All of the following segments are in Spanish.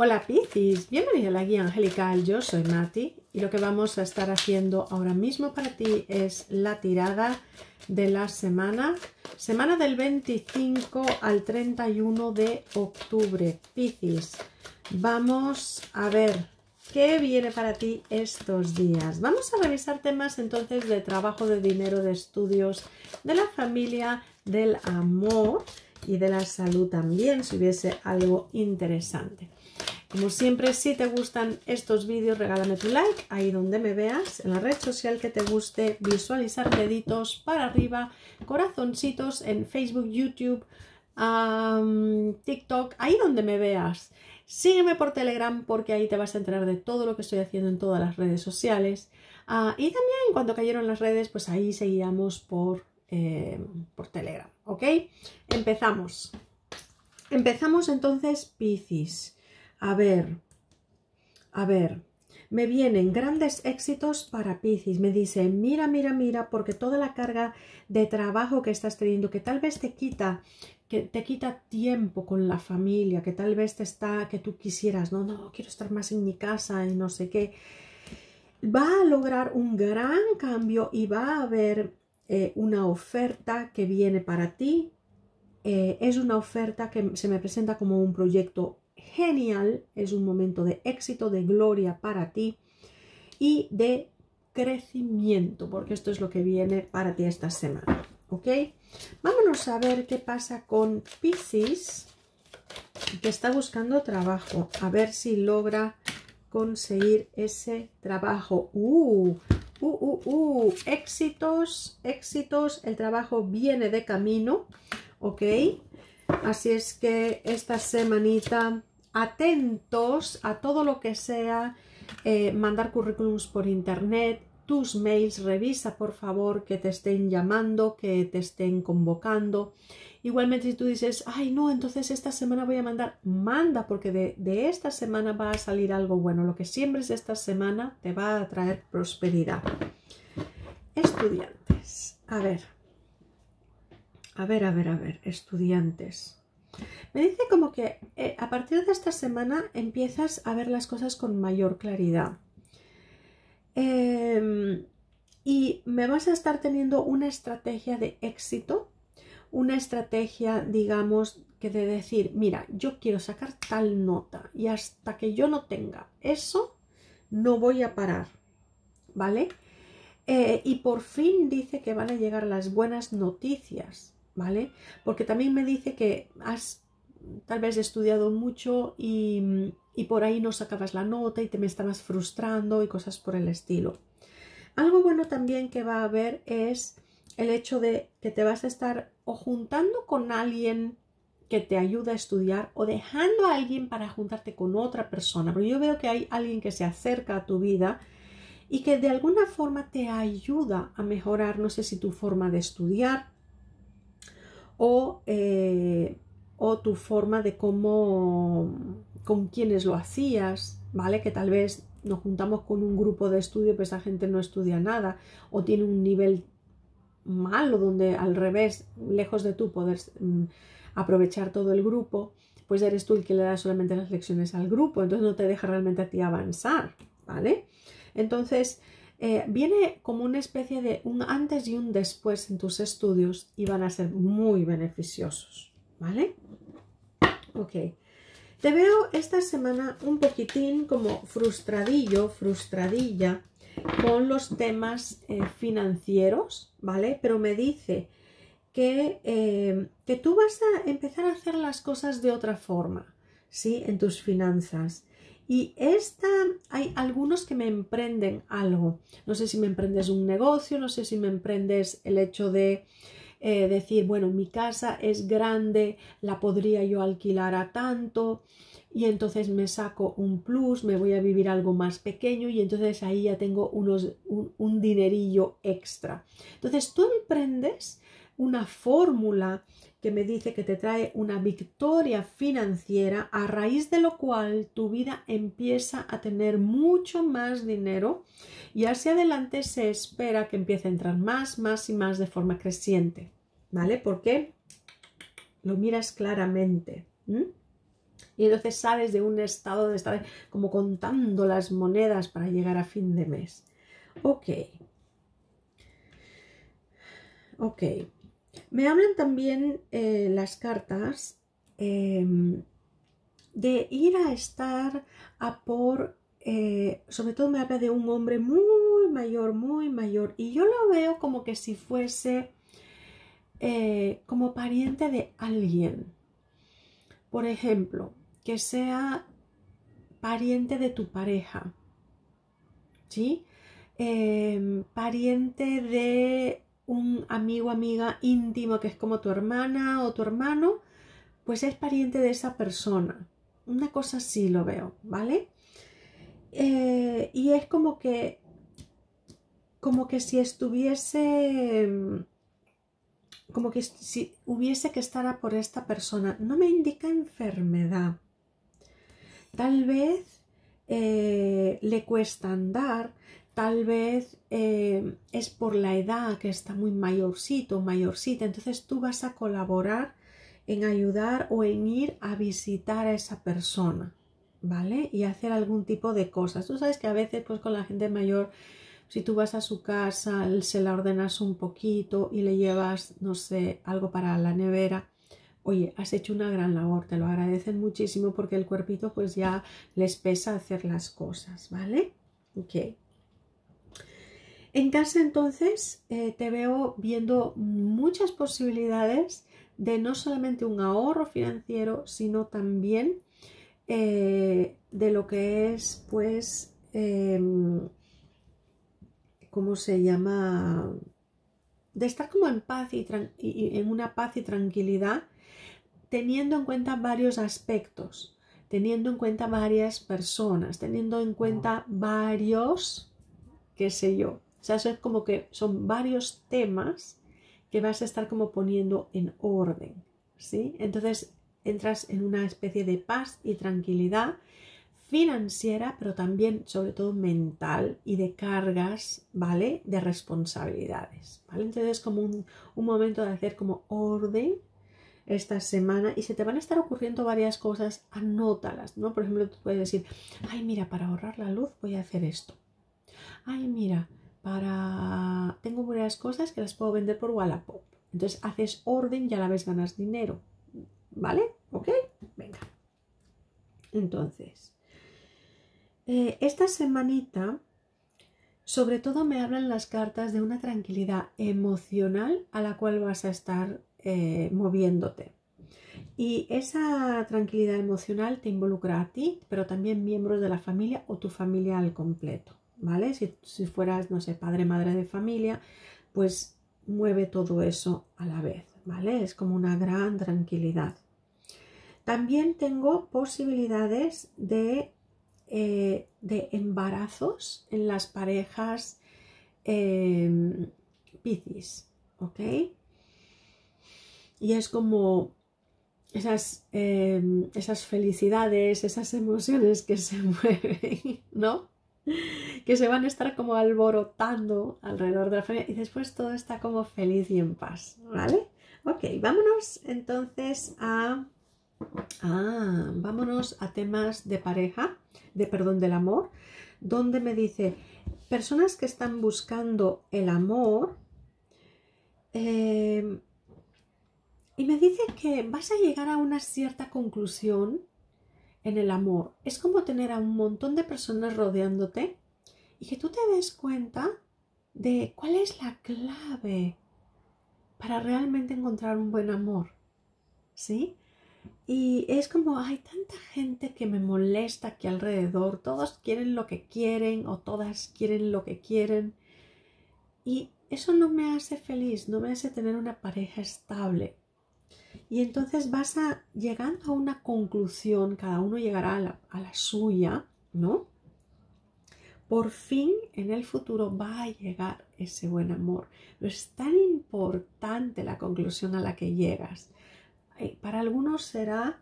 Hola Piscis, bienvenida a la guía angelical, yo soy Mati y lo que vamos a estar haciendo ahora mismo para ti es la tirada de la semana, semana del 25 al 31 de octubre, Piscis. Vamos a ver qué viene para ti estos días. Vamos a revisar temas entonces de trabajo, de dinero, de estudios, de la familia, del amor y de la salud también, si hubiese algo interesante. Como siempre, si te gustan estos vídeos, regálame tu like ahí donde me veas, en la red social que te guste, visualizar deditos para arriba, corazoncitos en Facebook, YouTube, TikTok, ahí donde me veas. Sígueme por Telegram porque ahí te vas a enterar de todo lo que estoy haciendo en todas las redes sociales. Ah, y también cuando cayeron las redes, pues ahí seguíamos por, em, por Telegram, ¿ok? Empezamos. Empezamos entonces Piscis. A ver, a ver, me vienen grandes éxitos para Piscis. Me dice, mira, mira, mira, porque toda la carga de trabajo que estás teniendo, que tal vez te quita, que te quita tiempo con la familia, que tal vez te está, que tú quisieras, no, no, quiero estar más en mi casa y no sé qué. Va a lograr un gran cambio y va a haber eh, una oferta que viene para ti. Eh, es una oferta que se me presenta como un proyecto genial, es un momento de éxito, de gloria para ti y de crecimiento, porque esto es lo que viene para ti esta semana. ¿Ok? Vámonos a ver qué pasa con Pisces, que está buscando trabajo, a ver si logra conseguir ese trabajo. ¡Uh! Uh, uh, uh, éxitos, éxitos, el trabajo viene de camino, ¿ok? Así es que esta semanita atentos a todo lo que sea eh, mandar currículums por internet, tus mails, revisa por favor que te estén llamando, que te estén convocando. Igualmente si tú dices, ay no, entonces esta semana voy a mandar, manda porque de, de esta semana va a salir algo bueno. Lo que siembres esta semana te va a traer prosperidad. Estudiantes, a ver, a ver, a ver, a ver, estudiantes. Me dice como que eh, a partir de esta semana empiezas a ver las cosas con mayor claridad. Em, y me vas a estar teniendo una estrategia de éxito, una estrategia, digamos, que de decir, mira, yo quiero sacar tal nota y hasta que yo no tenga eso, no voy a parar, ¿vale? Eh, y por fin dice que van a llegar las buenas noticias porque también me dice que has tal vez estudiado mucho y, y por ahí no sacabas la nota y te me estabas frustrando y cosas por el estilo. Algo bueno también que va a haber es el hecho de que te vas a estar o juntando con alguien que te ayuda a estudiar o dejando a alguien para juntarte con otra persona. Pero yo veo que hay alguien que se acerca a tu vida y que de alguna forma te ayuda a mejorar, no sé si tu forma de estudiar o, eh, o tu forma de cómo, con quienes lo hacías, ¿vale? Que tal vez nos juntamos con un grupo de estudio, pues esa gente no estudia nada o tiene un nivel malo donde al revés, lejos de tú poder mm, aprovechar todo el grupo, pues eres tú el que le da solamente las lecciones al grupo, entonces no te deja realmente a ti avanzar, ¿vale? Entonces, eh, viene como una especie de un antes y un después en tus estudios y van a ser muy beneficiosos, ¿vale? Ok. Te veo esta semana un poquitín como frustradillo, frustradilla con los temas eh, financieros, ¿vale? Pero me dice que, eh, que tú vas a empezar a hacer las cosas de otra forma, ¿sí? En tus finanzas. Y esta, hay algunos que me emprenden algo. No sé si me emprendes un negocio, no sé si me emprendes el hecho de eh, decir, bueno, mi casa es grande, la podría yo alquilar a tanto y entonces me saco un plus, me voy a vivir algo más pequeño y entonces ahí ya tengo unos, un dinerillo extra. Entonces tú emprendes una fórmula que me dice que te trae una victoria financiera, a raíz de lo cual tu vida empieza a tener mucho más dinero y hacia adelante se espera que empiece a entrar más, más y más de forma creciente. ¿Vale? Porque lo miras claramente. Y entonces sales de un estado de estar como contando las monedas para llegar a fin de mes. Ok. Ok. Me hablan también eh, las cartas em, de ir a estar a por, eh, sobre todo me habla de un hombre muy mayor, muy mayor, y yo lo veo como que si fuese eh, como pariente de alguien. Por ejemplo, que sea pariente de tu pareja, ¿sí? Em, pariente de un amigo, amiga íntimo que es como tu hermana o tu hermano, pues es pariente de esa persona. Una cosa sí lo veo, ¿vale? Eh, y es como que, como que si estuviese, mm, como que si hubiese que estar por esta persona. No me indica enfermedad. Tal vez eh, le cuesta andar, tal vez eh, es por la edad que está muy mayorcito, mayorcita, entonces tú vas a colaborar en ayudar o en ir a visitar a esa persona, ¿vale? Y hacer algún tipo de cosas. Tú sabes que a veces pues con la gente mayor, si tú vas a su casa, se la ordenas un poquito y le llevas, no sé, algo para la nevera, oye, has hecho una gran labor, te lo agradecen muchísimo porque el cuerpito pues ya les pesa hacer las cosas, ¿vale? Ok. En casa entonces eh, te veo viendo muchas posibilidades de no solamente un ahorro financiero, sino también eh, de lo que es, pues, em, ¿cómo se llama? De estar como en paz y en una paz y tranquilidad, teniendo en cuenta varios aspectos, teniendo en cuenta varias personas, teniendo en cuenta varios, qué sé yo, sea, eso es como que son varios temas que vas a estar como poniendo en orden, ¿sí? Entonces entras en una especie de paz y tranquilidad financiera, pero también sobre todo mental y de cargas, ¿vale? De responsabilidades, ¿vale? Entonces es como un, un momento de hacer como orden esta semana y se te van a estar ocurriendo varias cosas, anótalas, ¿no? Por ejemplo, tú puedes decir, ay, mira, para ahorrar la luz voy a hacer esto. Ay, mira, para... Tengo varias cosas que las puedo vender por Wallapop. Entonces haces orden y a la vez ganas dinero. ¿Vale? ¿Ok? Venga. Entonces, eh, esta semanita, sobre todo me hablan las cartas de una tranquilidad emocional a la cual vas a estar eh, moviéndote. Y esa tranquilidad emocional te involucra a ti, pero también miembros de la familia o tu familia al completo. ¿vale? Si, si fueras, no sé, padre, madre de familia, pues mueve todo eso a la vez, ¿vale? Es como una gran tranquilidad. También tengo posibilidades de, eh, embarazos en las parejas em, piscis, ¿ok? Y es como esas, em, esas felicidades, esas emociones que se mueven, ¿no? que se van a estar como alborotando alrededor de la familia y después todo está como feliz y en paz, ¿vale? Ok, vámonos entonces a... vámonos a temas de pareja, de perdón del amor, donde me dice, personas que están buscando el amor, eh, y me dice que vas a llegar a una cierta conclusión en el amor. Es como tener a un montón de personas rodeándote y que tú te des cuenta de cuál es la clave para realmente encontrar un buen amor. ¿Sí? Y es como hay tanta gente que me molesta aquí alrededor, todos quieren lo que quieren o todas quieren lo que quieren. Y eso no me hace feliz, no me hace tener una pareja estable, y entonces vas a, llegando a una conclusión, cada uno llegará a la, suya, ¿no? Por fin en el futuro va a llegar ese buen amor. es tan importante la conclusión a la que llegas. Eh, para algunos será,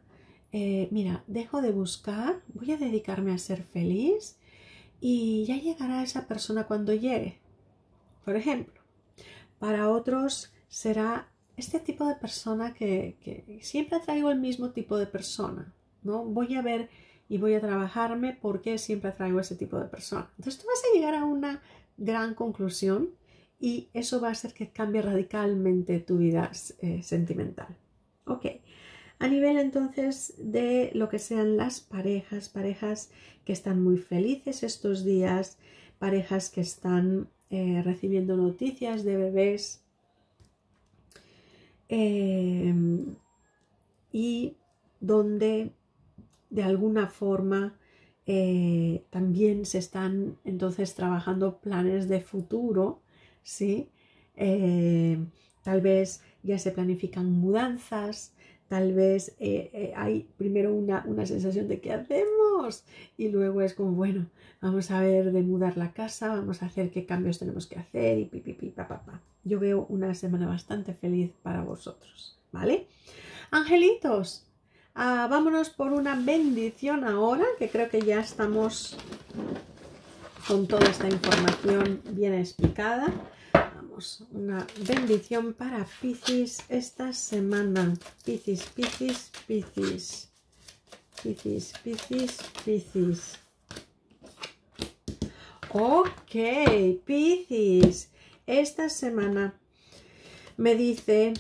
eh, mira, dejo de buscar, voy a dedicarme a ser feliz y ya llegará esa persona cuando llegue, por ejemplo. Para otros será este tipo de persona que, siempre atraigo el mismo tipo de persona, ¿no? Voy a ver y voy a trabajarme porque siempre atraigo ese tipo de persona. Entonces tú vas a llegar a una gran conclusión y eso va a hacer que cambie radicalmente tu vida eh, sentimental. Ok, a nivel entonces de lo que sean las parejas, parejas que están muy felices estos días, parejas que están eh, recibiendo noticias de bebés Em, y donde de alguna forma eh, también se están entonces trabajando planes de futuro, ¿sí? Eh, tal vez ya se planifican mudanzas, tal vez eh, hay primero una, sensación de qué hacemos y luego es como, bueno, vamos a ver de mudar la casa, vamos a hacer qué cambios tenemos que hacer y pipipi, papá yo veo una semana bastante feliz para vosotros, ¿vale? Angelitos, ah, vámonos por una bendición ahora, que creo que ya estamos con toda esta información bien explicada. Vamos, una bendición para Piscis esta semana. Piscis, Piscis, Piscis. Piscis, Piscis, Piscis. Ok, Piscis esta semana me dice,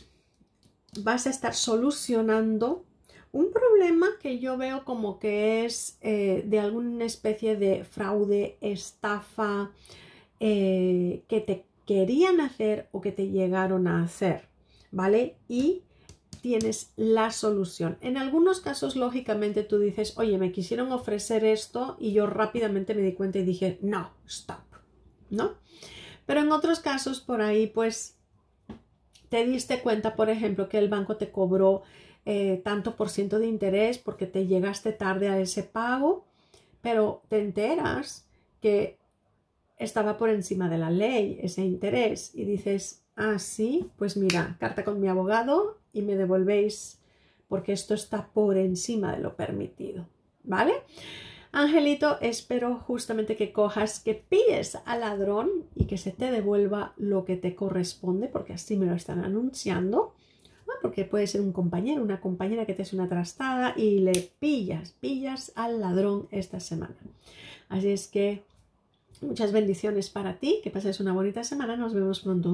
vas a estar solucionando un problema que yo veo como que es eh, de alguna especie de fraude, estafa eh, que te querían hacer o que te llegaron a hacer, ¿vale? Y tienes la solución. En algunos casos, lógicamente, tú dices, oye, me quisieron ofrecer esto y yo rápidamente me di cuenta y dije, no, stop, ¿no? Pero en otros casos por ahí, pues, te diste cuenta, por ejemplo, que el banco te cobró eh, tanto por ciento de interés porque te llegaste tarde a ese pago, pero te enteras que estaba por encima de la ley ese interés y dices, ah, sí, pues mira, carta con mi abogado y me devolvéis porque esto está por encima de lo permitido, ¿vale? Angelito, espero justamente que cojas, que pilles al ladrón y que se te devuelva lo que te corresponde, porque así me lo están anunciando. Ah, porque puede ser un compañero, una compañera que te es una trastada y le pillas, pillas al ladrón esta semana. Así es que muchas bendiciones para ti, que pases una bonita semana, nos vemos pronto.